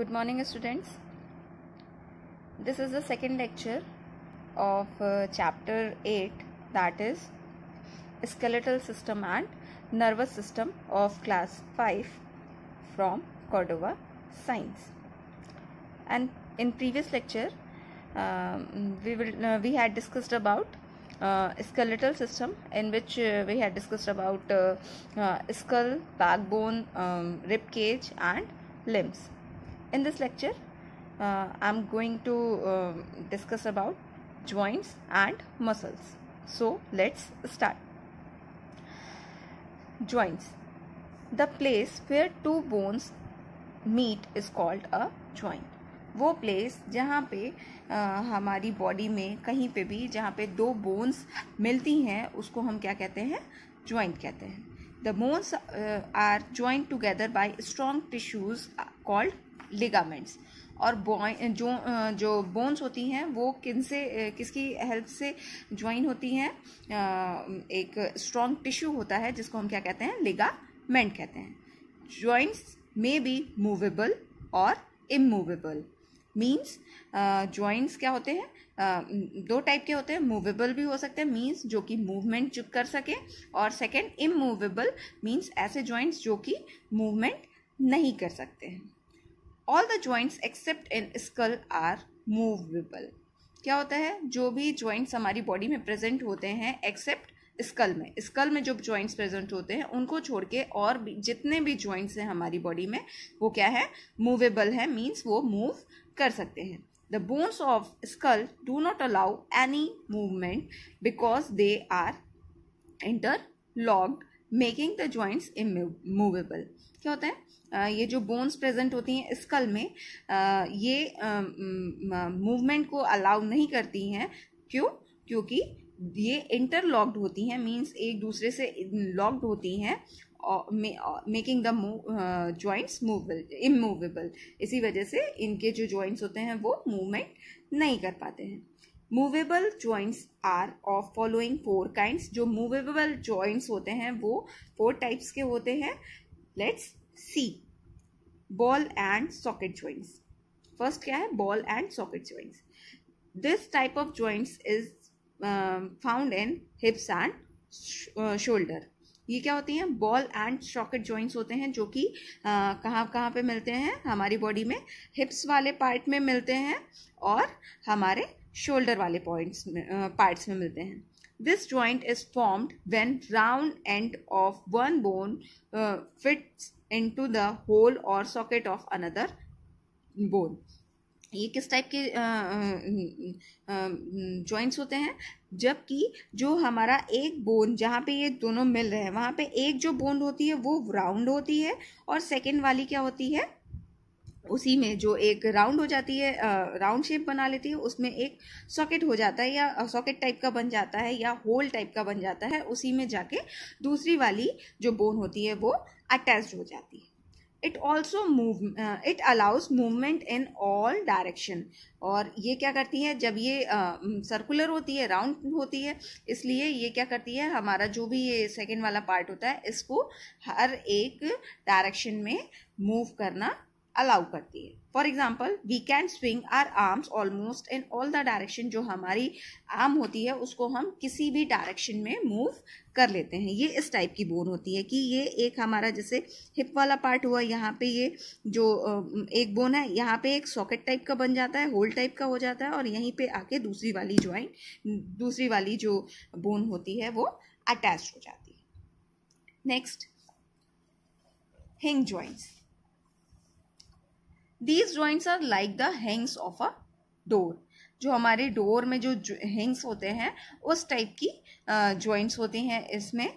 good morning students this is the second lecture of uh, chapter 8 that is skeletal system and nervous system of class 5 from cordova science and in previous lecture um, we will uh, we had discussed about uh, skeletal system in which uh, we had discussed about uh, uh, skull backbone um, rib cage and limbs In this lecture, uh, I'm going to uh, discuss about joints and muscles. So, let's start. Joints. The place where two bones meet is called a joint. वो place जहाँ पे आ, हमारी body में कहीं पे भी जहाँ पे दो बोन्स मिलती हैं उसको हम क्या कहते हैं ज्वाइंट कहते हैं the bones are joint together by strong tissues called ligaments और जो जो बोन्स होती हैं वो किन से किसकी हेल्प से ज्वाइन होती हैं एक स्ट्रॉन्ग टिश्यू होता है जिसको हम क्या कहते हैं लिगामेंट कहते हैं जॉइंट्स मे बी मूवेबल और इमूवेबल मीन्स ज्वाइंट्स क्या होते हैं uh, दो टाइप के होते हैं मूवेबल भी हो सकते हैं मीन्स जो कि मूवमेंट चुप कर सके और सेकेंड इमूवेबल मीन्स ऐसे जॉइंट्स जो कि मूवमेंट नहीं कर सकते हैं all the joints except in skull are movable क्या होता है जो भी ज्वाइंट्स हमारी बॉडी में प्रेजेंट होते हैं एक्सेप्ट स्कल में स्कल में जो ज्वाइंट्स प्रेजेंट होते हैं उनको छोड़ के और भी जितने भी ज्वाइंट्स हैं हमारी बॉडी में वो क्या है मूवेबल है मीन्स वो मूव कर सकते हैं the bones of skull do not allow any movement because they are interlocked making the joints immovable क्या होता है ये जो बोन्स प्रेजेंट होती हैं स्कल में ये मूवमेंट को अलाउ नहीं करती हैं क्यों क्योंकि ये इंटरलॉक्ड होती हैं मींस एक दूसरे से लॉक्ड होती हैं making the joints movable immovable इसी वजह से इनके जो जॉइंट्स होते हैं वो मूवमेंट नहीं कर पाते हैं movable joints are of following four kind जो मूवेबल जॉइंट्स होते हैं वो फोर टाइप्स के होते हैं let's see ball and socket joints first क्या है ball and socket joints this type of joints is found in hips and shoulder ये क्या होती हैं बॉल एंड सॉकेट ज्वाइंट्स होते हैं जो कि uh, कहाँ कहाँ पे मिलते हैं हमारी बॉडी में हिप्स वाले पार्ट में मिलते हैं और हमारे शोल्डर वाले पॉइंट्स में पार्ट्स में मिलते हैं this joint is formed when round end of one bone fits into the hole और सॉकेट ऑफ अनदर बोन ये किस टाइप के जॉइंट्स होते हैं जबकि जो हमारा एक बोन जहाँ पे ये दोनों मिल रहे हैं वहाँ पे एक जो बोन होती है वो राउंड होती है और सेकेंड वाली क्या होती है उसी में जो एक राउंड हो जाती है राउंड शेप बना लेती है उसमें एक सॉकेट हो जाता है या सॉकेट टाइप का बन जाता है या होल टाइप का बन जाता है उसी में जाके दूसरी वाली जो बोन होती है वो अटैच हो जाती है it also move it allows movement in all direction और ये क्या करती है जब ये सर्कुलर uh, होती है राउंड होती है इसलिए ये क्या करती है हमारा जो भी ये सेकेंड वाला पार्ट होता है इसको हर एक डायरेक्शन में मूव करना अलाउ करती है for example we can swing our arms almost in all the direction जो हमारी आर्म होती है उसको हम किसी भी डायरेक्शन में मूव कर लेते हैं ये इस टाइप की बोन होती है कि ये एक हमारा जैसे हिप वाला पार्ट हुआ यहाँ पे ये जो एक बोन है यहाँ पे एक सॉकेट टाइप का बन जाता है होल टाइप का हो जाता है और यहीं पे आके दूसरी वाली ज्वाइंट दूसरी वाली जो बोन होती है वो अटैच हो जाती है next hinge joints these joints are like the hinges of a door जो हमारे डोर में जो हैंग्स होते हैं उस टाइप की ज्वाइंट्स होती हैं इसमें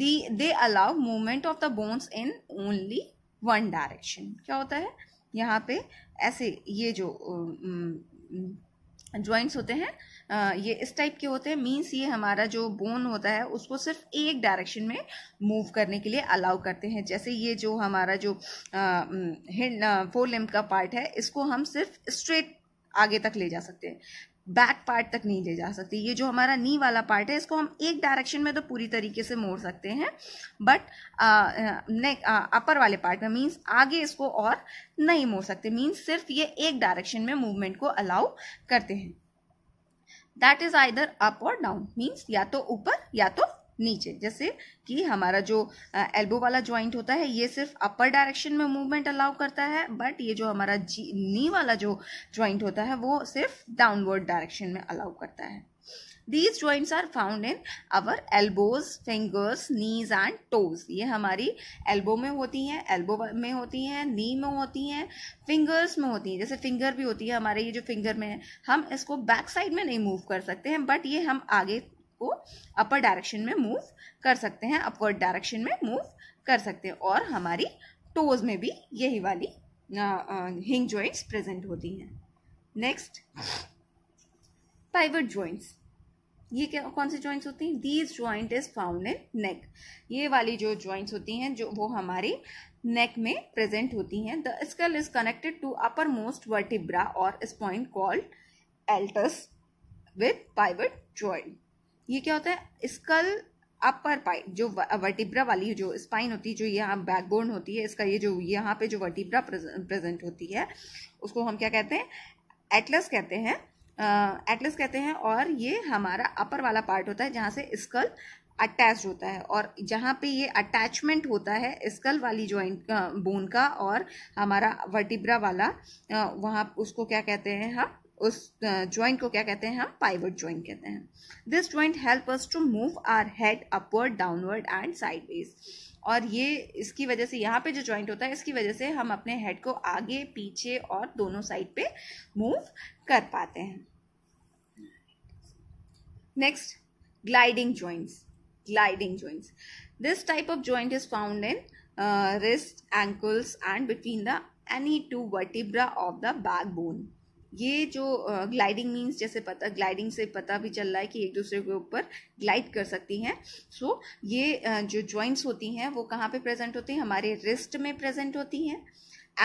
the they allow movement of the bones in only one direction क्या होता है यहाँ पे ऐसे ये जो ज्वाइंट्स होते हैं ये इस टाइप के होते हैं मीन्स ये हमारा जो बोन होता है उसको सिर्फ एक डायरेक्शन में मूव करने के लिए अलाउ करते हैं जैसे ये जो हमारा जो हिंड फोर लिम्प का पार्ट है इसको हम सिर्फ स्ट्रेट आगे तक ले जा सकते हैं बैक पार्ट तक नहीं ले जा सकते ये जो हमारा नी वाला पार्ट है इसको हम एक डायरेक्शन में तो पूरी तरीके से मोड़ सकते हैं बट नेक अपर वाले पार्ट में मीन्स आगे इसको और नहीं मोड़ सकते मीन्स सिर्फ ये एक डायरेक्शन में मूवमेंट को अलाउ करते हैं दैट इज आइदर अप और डाउन मीन्स या तो ऊपर या तो नीचे जैसे कि हमारा जो एल्बो वाला ज्वाइंट होता है ये सिर्फ अपर डायरेक्शन में मूवमेंट अलाउ करता है बट ये जो हमारा जी नी वाला जो ज्वाइंट होता है वो सिर्फ डाउनवर्ड डायरेक्शन में अलाउ करता है these joints are found in our elbows fingers knees and toes ये हमारी एल्बो में होती हैं एल्बो में होती हैं नी में होती हैं फिंगर्स में होती हैं जैसे फिंगर भी होती है हमारे ये जो फिंगर में है हम इसको बैक साइड में नहीं मूव कर सकते हैं बट ये हम आगे को अपर डायरेक्शन में मूव कर सकते हैं अपवर्ड डायरेक्शन में मूव कर सकते हैं और हमारी टोज में भी यही वाली हिंग ज्वाइंट्स प्रेजेंट होती हैं नेक्स्ट पाइवट ज्वाइंट्स ये क्या कौन सी ज्वाइंट्स होती हैं these joint is found in neck ये वाली जो ज्वाइंट्स होती हैं जो वो हमारी नेक में प्रेजेंट होती हैं the skull is connected to uppermost vertebra और पॉइंट कॉल्ड एल्टस विथ पाइवट ज्वाइंट ये क्या होता है स्कल अपर पाई जो वर्टिब्रा वाली जो स्पाइन होती है जो यहाँ बैकबोन होती है इसका ये जो यहाँ पे जो वर्टिब्रा प्रेजेंट होती है उसको हम क्या कहते हैं एटलस कहते हैं एटलस कहते हैं और ये हमारा अपर वाला पार्ट होता है जहाँ से स्कल अटैच होता है और जहाँ पे ये अटैचमेंट होता है स्कल वाली जॉइंट बोन का और हमारा वर्टिब्रा वाला वहाँ उसको क्या कहते हैं हम उस जॉइंट को क्या कहते हैं हम पाइवट जॉइंट कहते हैं this joint help us to move our head upward downward and sideways और ये इसकी वजह से यहाँ पे जो जॉइंट होता है इसकी वजह से हम अपने हेड को आगे पीछे और दोनों साइड पे मूव कर पाते हैं next gliding joints gliding joints this type of joint is found in wrist ankles and between the any two vertebra of the backbone ये जो ग्लाइडिंग मीन्स जैसे पता ग्लाइडिंग से पता भी चल रहा है कि एक दूसरे के ऊपर ग्लाइड कर सकती हैं सो so, ये जो जॉइंट्स होती हैं वो कहाँ पे प्रेजेंट होती हैं हमारे रिस्ट में प्रेजेंट होती हैं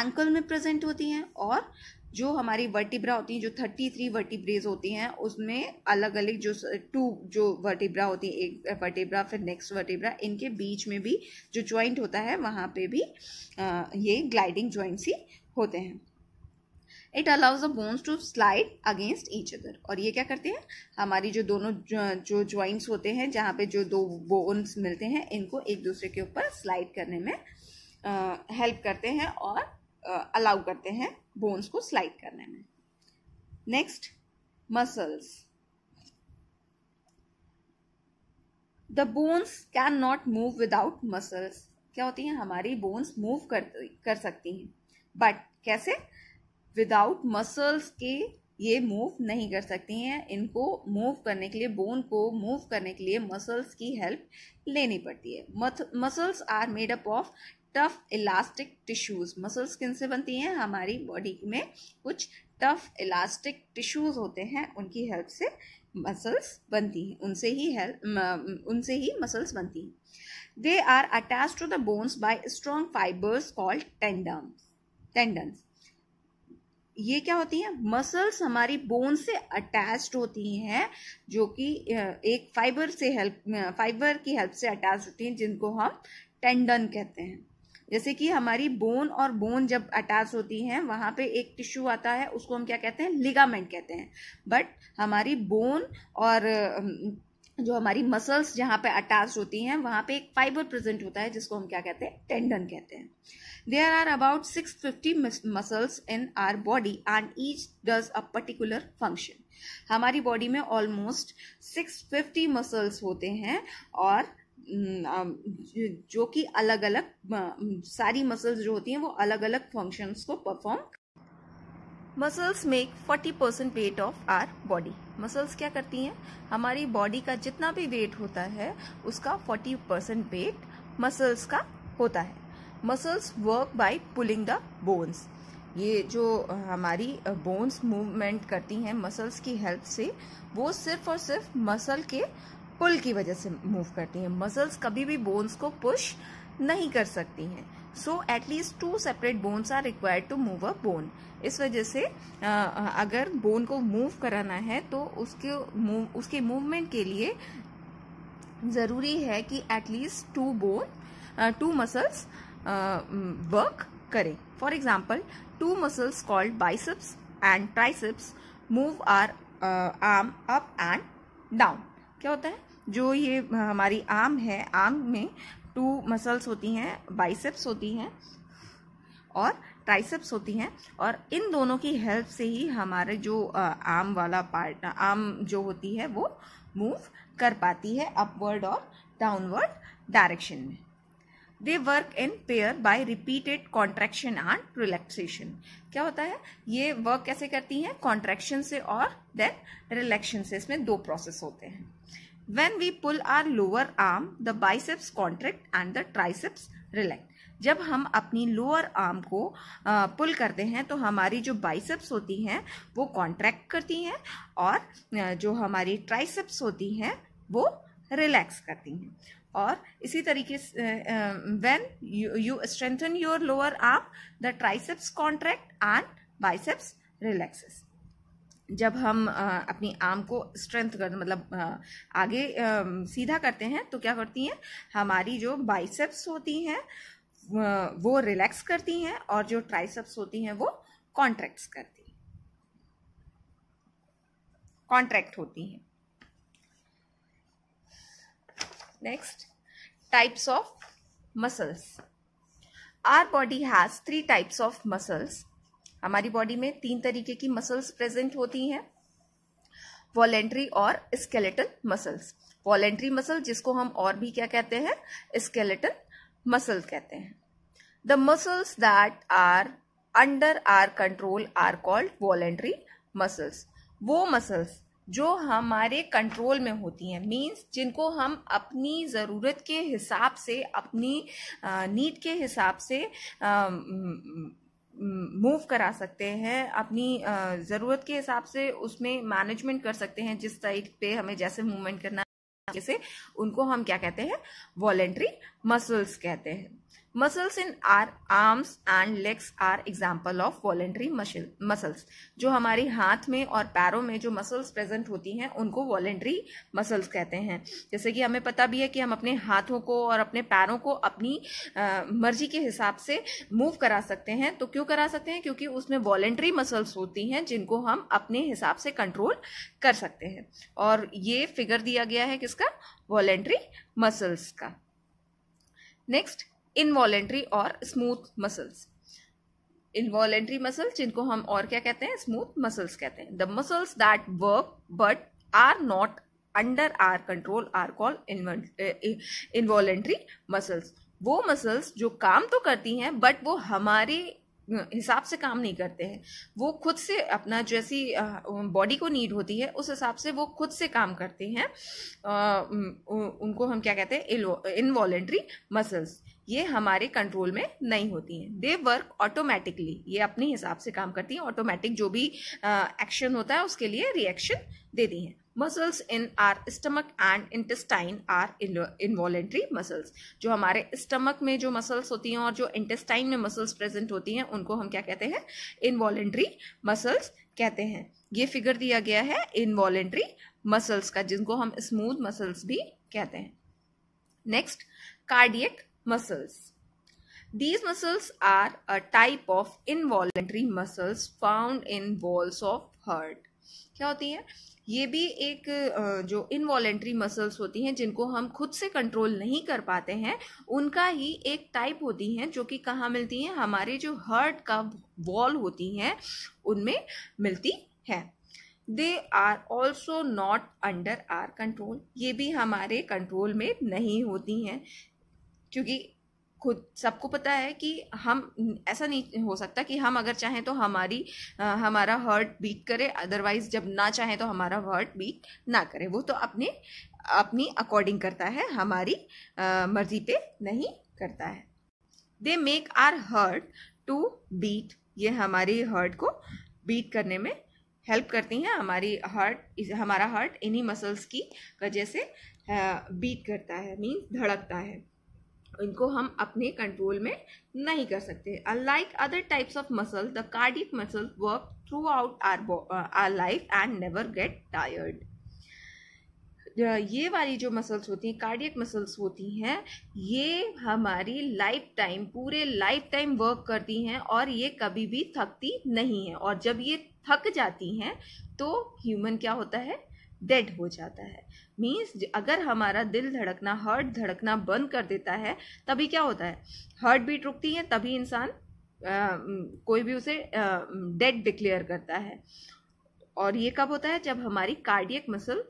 एंकल में प्रेजेंट होती हैं और जो हमारी वर्टिब्रा होती हैं जो थर्टी थ्री वर्टिब्रेज होती हैं उसमें अलग अलग जो टू जो वर्टिब्रा होती है एक वर्टिब्रा फिर नेक्स्ट वर्टिब्रा इनके बीच में भी जो जॉइंट होता है वहाँ पे भी ये ग्लाइडिंग ज्वाइंट्स ही होते हैं it allows the bones to slide against each other और ये क्या करते हैं हमारी जो दोनों जो ज्वाइंट्स होते हैं जहाँ पे जो दो बोन्स मिलते हैं इनको एक दूसरे के ऊपर स्लाइड करने में हेल्प uh, करते हैं और अलाउ uh, करते हैं बोन्स को स्लाइड करने में next muscles the bones can not move without muscles क्या होती हैं हमारी बोन्स मूव कर कर सकती हैं बट कैसे विदाउट मसल्स के ये मूव नहीं कर सकती हैं इनको मूव करने के लिए बोन को मूव करने के लिए मसल्स की हेल्प लेनी पड़ती है muscles are made up of tough elastic tissues muscles किन से बनती हैं हमारी बॉडी में कुछ टफ इलास्टिक टिश्यूज़ होते हैं उनकी हेल्प से मसल्स बनती हैं उनसे ही हेल्प उनसे ही मसल्स बनती हैं they are attach to the bones by strong fibres called tendons tendons ये क्या होती हैं मसल्स हमारी बोन से अटैच्ड होती हैं जो कि एक फाइबर से हेल्प फाइबर की हेल्प से अटैच होती हैं जिनको हम टेंडन कहते हैं जैसे कि हमारी बोन और बोन जब अटैच होती हैं वहाँ पे एक टिश्यू आता है उसको हम क्या कहते हैं लिगामेंट कहते हैं बट हमारी बोन और जो हमारी मसल्स जहाँ पे अटैच होती हैं वहाँ पे एक फाइबर प्रेजेंट होता है जिसको हम क्या कहते हैं टेंडन कहते हैं there are about six fifty muscles in our body and each does a particular function हमारी बॉडी में ऑलमोस्ट सिक्स फिफ्टी मसल्स होते हैं और जो कि अलग अलग सारी मसल्स जो होती हैं वो अलग अलग फंक्शंस को perform muscles make 40 percent weight of our body muscles क्या करती हैं हमारी बॉडी का जितना भी वेट होता है उसका 40 परसेंट वेट मसल्स का होता है muscles work by pulling the bones ये जो हमारी बोन्स मूवमेंट करती हैं मसल्स की हेल्प से वो सिर्फ और सिर्फ मसल के पुल की वजह से मूव करती हैं मसल्स कभी भी बोन्स को पुश नहीं कर सकती हैं so at least two separate bones are required to move a bone इस वजह से अगर बोन को मूव कराना है तो उसके मूव उसके मूवमेंट के लिए ज़रूरी है कि at least two bone two muscles work करें for example two muscles called biceps and triceps move our arm up and down क्या होता है जो ये हमारी आर्म है आर्म में टू मसल्स होती हैं बाइसेप्स होती हैं और ट्राइसेप्स होती हैं और इन दोनों की हेल्प से ही हमारे जो आर्म वाला पार्ट आर्म जो होती है वो मूव कर पाती है अपवर्ड और डाउनवर्ड डायरेक्शन में they work in pair by repeated contraction and relaxation क्या होता है ये वर्क कैसे करती हैं कॉन्ट्रैक्शन से और देन रिलैक्शन से इसमें दो प्रोसेस होते हैं when we pull our lower arm the biceps contract and the triceps relax जब हम अपनी लोअर आर्म को पुल करते हैं तो हमारी जो बाइसेप्स होती हैं वो कॉन्ट्रैक्ट करती हैं और जो हमारी ट्राइसेप्स होती हैं वो रिलैक्स करती हैं और इसी तरीके से when you strengthen your lower arm the triceps contract and biceps relaxes जब हम अपनी आर्म को स्ट्रेंथ कर मतलब आगे सीधा करते हैं तो क्या करती हैं हमारी जो बाइसेप्स होती हैं वो रिलैक्स करती हैं और जो ट्राइसेप्स होती हैं वो कॉन्ट्रैक्ट्स करती हैं कॉन्ट्रैक्ट होती हैं next types of muscles our body has three types of muscles हमारी बॉडी में तीन तरीके की मसल्स प्रेजेंट होती हैं वॉलेंट्री और स्केलेटल मसल्स वॉलेंट्री मसल जिसको हम और भी क्या कहते हैं स्केलेटल मसल कहते हैं the muscles that are under our control are called voluntary muscles वो मसल्स जो हमारे कंट्रोल में होती हैं मीन्स जिनको हम अपनी ज़रूरत के हिसाब से अपनी नीड के हिसाब से मूव करा सकते हैं अपनी ज़रूरत के हिसाब से उसमें मैनेजमेंट कर सकते हैं जिस साइड पे हमें जैसे मूवमेंट करना जैसे उनको हम क्या कहते हैं वॉलेंट्री मसल्स कहते हैं muscles in our arms and legs are example of voluntary muscles जो हमारे हाथ में और पैरों में जो मसल्स प्रेजेंट होती हैं उनको वॉलेंट्री मसल्स कहते हैं जैसे कि हमें पता भी है कि हम अपने हाथों को और अपने पैरों को अपनी आ, मर्जी के हिसाब से मूव करा सकते हैं तो क्यों करा सकते हैं क्योंकि उसमें वॉलेंट्री मसल्स होती हैं जिनको हम अपने हिसाब से कंट्रोल कर सकते हैं और ये फिगर दिया गया है किसका वॉलेंट्री मसल्स का नेक्स्ट इनवॉलेंट्री और स्मूथ मसल्स इनवॉलेंट्री मसल्स जिनको हम और क्या कहते हैं स्मूथ मसल्स कहते हैं the muscles that work but are not under our control are call involuntary muscles वो मसल्स जो काम तो करती हैं बट वो हमारी हिसाब से काम नहीं करते हैं वो खुद से अपना जैसी बॉडी को नीड होती है उस हिसाब से वो खुद से काम करते हैं उनको हम क्या कहते हैं इनवॉलेंट्री मसल्स ये हमारे कंट्रोल में नहीं होती हैं दे वर्क ऑटोमेटिकली ये अपने हिसाब से काम करती हैं ऑटोमेटिक जो भी एक्शन होता है उसके लिए रिएक्शन देती हैं muscles in our stomach and intestine are involuntary muscles जो हमारे स्टमक में जो मसल्स होती हैं और जो इंटेस्टाइन में मसल्स प्रेजेंट होती हैं उनको हम क्या कहते हैं इन्वॉलेंट्री मसल्स कहते हैं ये फिगर दिया गया है इन्वॉलेंट्री मसल्स का जिनको हम स्मूथ मसल्स भी कहते हैं next cardiac muscles These muscles are a type of involuntary muscles found in walls of heart. क्या होती हैं ये भी एक जो इनवॉलेंट्री मसल्स होती हैं जिनको हम खुद से कंट्रोल नहीं कर पाते हैं उनका ही एक टाइप होती हैं जो कि कहाँ मिलती हैं हमारे जो हर्ट का वॉल होती हैं उनमें मिलती है they are also not under our control ये भी हमारे कंट्रोल में नहीं होती हैं क्योंकि खुद सबको पता है कि हम ऐसा नहीं हो सकता कि हम अगर चाहें तो हमारी आ, हमारा हर्ट बीट करे अदरवाइज जब ना चाहें तो हमारा हर्ट बीट ना करे वो तो अपने अपनी अकॉर्डिंग करता है हमारी आ, मर्जी पे नहीं करता है they make our heart to beat ये हमारी हर्ट को बीट करने में हेल्प करती हैं हमारी हार्ट हमारा हार्ट इन्हीं मसल्स की वजह से बीट करता है मीन्स धड़कता है इनको हम अपने कंट्रोल में नहीं कर सकते unlike other types of muscle the cardiac muscle work throughout our our life and never get tired ये वाली जो मसल्स होती हैं कार्डियक मसल्स होती हैं ये हमारी लाइफ टाइम पूरे लाइफ टाइम वर्क करती हैं और ये कभी भी थकती नहीं है और जब ये थक जाती हैं तो ह्यूमन क्या होता है डेड हो जाता है मीन्स अगर हमारा दिल धड़कना हार्ट धड़कना बंद कर देता है तभी क्या होता है हार्ट बीट रुकती है तभी इंसान कोई भी उसे डेड डिक्लेयर करता है और ये कब होता है जब हमारी कार्डियक मसल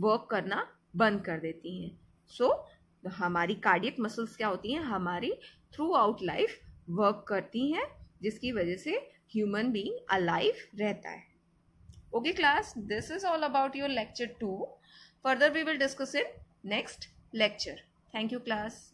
वर्क करना बंद कर देती हैं सो so, हमारी कार्डियक मसल्स क्या होती हैं हमारी थ्रू आउट लाइफ वर्क करती हैं जिसकी वजह से ह्यूमन बीइंग अलाइव रहता है Okay class, this is all about your lecture 2. Further we will discuss in next lecture. Thank you class.